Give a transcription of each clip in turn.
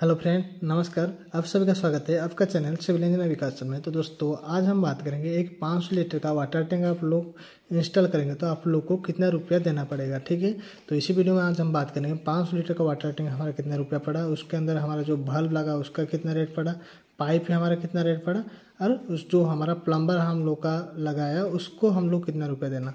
hello friend नमस्कार आप सभी का स्वागत है आपका चैनल सिविल इंजीनियर विकास में तो दोस्तों आज हम बात करेंगे एक 500 लीटर का वाटर टैंक आप लोग इंस्टॉल करेंगे तो आप लोग को कितना रुपया देना पड़ेगा ठीक है तो इसी वीडियो में आज हम बात करेंगे 500 लीटर का वाटर टैंक हमारा कितना रुपया पड़ा उसके अंदर हमारा जो बल्ब लगा उसका कितना रेट पड़ा पाइप हमारा कितना रेट पड़ा और उस जो हमारा प्लम्बर हम लोग का लगाया उसको हम लोग कितना रुपया देना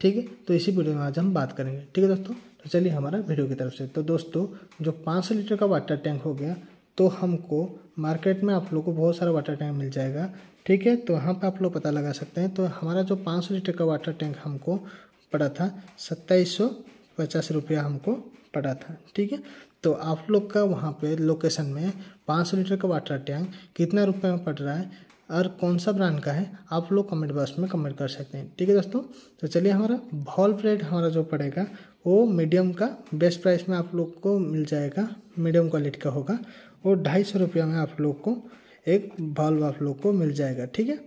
ठीक है तो इसी वीडियो में आज हम बात करेंगे ठीक है दोस्तों तो चलिए हमारा वीडियो की तरफ से तो दोस्तों जो पाँच सौ लीटर का वाटर टैंक हो गया तो हमको मार्केट में आप लोग को बहुत सारा वाटर टैंक मिल जाएगा ठीक है तो वहाँ पर आप लोग पता लगा सकते हैं तो हमारा जो पाँच सौ लीटर का वाटर टैंक हमको पड़ा था सत्ताईस सौ पचास रुपया हमको पड़ा था ठीक है तो आप लोग का वहाँ पे लोकेशन में पाँच सौ लीटर का वाटर टैंक कितना रुपए में पड़ रहा है और कौन सा ब्रांड का है आप लोग कमेंट बॉक्स में कमेंट कर सकते हैं ठीक है दोस्तों तो चलिए हमारा बॉल प्लेट हमारा जो पड़ेगा वो मीडियम का बेस्ट प्राइस में आप लोग को मिल जाएगा मीडियम क्वालिटी का होगा और ढाई सौ रुपया में आप लोग को एक बल्ब आप लोग को मिल जाएगा ठीक है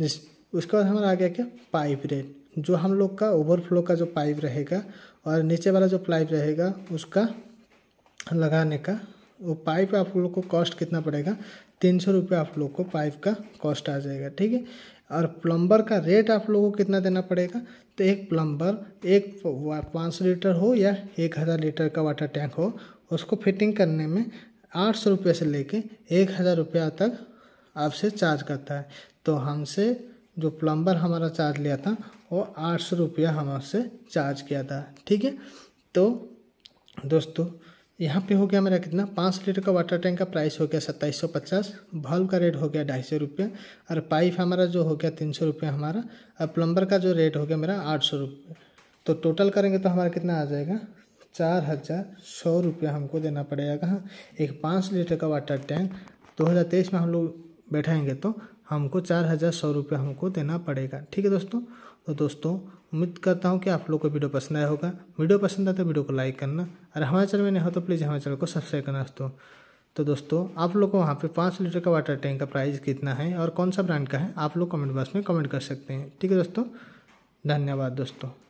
जिस उसके बाद हमारा आ गया क्या पाइप रेट जो हम लोग का ओवरफ्लो का जो पाइप रहेगा और नीचे वाला जो पाइप रहेगा उसका लगाने का वो पाइप आप लोग को कॉस्ट कितना पड़ेगा तीन सौ रुपये आप लोग को पाइप का कॉस्ट आ जाएगा ठीक है और प्लम्बर का रेट आप लोगों को कितना देना पड़ेगा तो एक प्लम्बर एक पाँच सौ लीटर हो या एक हज़ार लीटर का वाटर टैंक हो उसको फिटिंग करने में आठ सौ रुपये से लेके एक हज़ार रुपया तक आपसे चार्ज करता है तो हमसे जो प्लम्बर हमारा चार्ज लिया था वो आठ सौ रुपया हमसे चार्ज किया था ठीक है तो दोस्तों यहाँ पे हो गया मेरा कितना पाँच लीटर का वाटर टैंक का प्राइस हो गया सत्ताईस सौ पचास भल्व का रेट हो गया ढाई सौ रुपये और पाइप हमारा जो हो गया तीन सौ रुपये हमारा और प्लम्बर का जो रेट हो गया मेरा आठ सौ रुपये तो टोटल करेंगे तो हमारा कितना आ जाएगा चार हज़ार सौ रुपये हमको देना पड़ेगा हाँ, एक पाँच लीटर का वाटर टैंक दो हज़ार तेईस में हम लोग बैठाएंगे तो हमको चार हज़ार सौ रुपये हमको देना पड़ेगा ठीक है दोस्तों तो दोस्तों उम्मीद करता हूँ कि आप लोग को वीडियो पसंद आया होगा वीडियो पसंद आए तो वीडियो को लाइक करना और हमारे चैनल में नहीं हो तो प्लीज़ हमारे चैनल को सब्सक्राइब करना दोस्तों तो दोस्तों आप लोग को वहाँ पर पाँच लीटर का वाटर टैंक का प्राइस कितना है और कौन सा ब्रांड का है आप लोग कमेंट बॉक्स में कमेंट कर सकते हैं ठीक है दोस्तों धन्यवाद दोस्तों